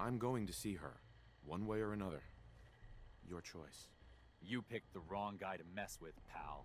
I'm going to see her, one way or another. Your choice. You picked the wrong guy to mess with, pal.